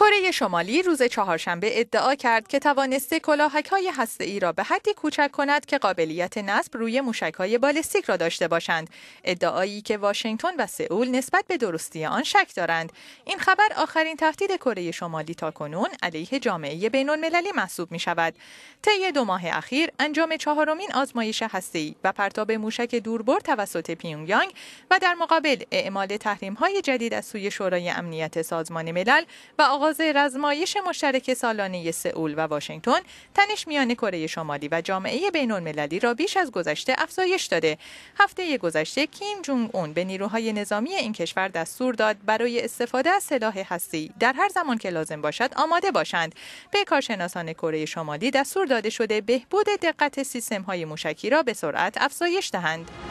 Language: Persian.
کره شمالی روز چهارشنبه ادعا کرد که توانسته کلاهک های هسته را به حدی کوچک کند که قابلیت نصب روی موشک های بالستیک را داشته باشند ادعایی که واشنگتن و سئول نسبت به درستی آن شک دارند این خبر آخرین تهدید کره شمالی تا کنون علیه جامعه بین المللی محسوب می شود طی دو ماه اخیر انجام چهارمین آزمایش هسته و پرتاب موشک دوربر توسط پیونگیانگ و در مقابل اعمال تحریم های جدید از سوی شورای امنیت سازمان ملل و آغاز رزمایش مشترک سالانه سئول و واشنگتن تنش میان کره شمالی و جامعه بین المللی را بیش از گذشته افزایش داده. هفته گذشته کیم جونگ اون به نیروهای نظامی این کشور دستور داد برای استفاده از سلاح هستی در هر زمان که لازم باشد آماده باشند. به کارشناسان کره شمالی دستور داده شده بهبود دقت سیستم های موشکی را به سرعت افزایش دهند.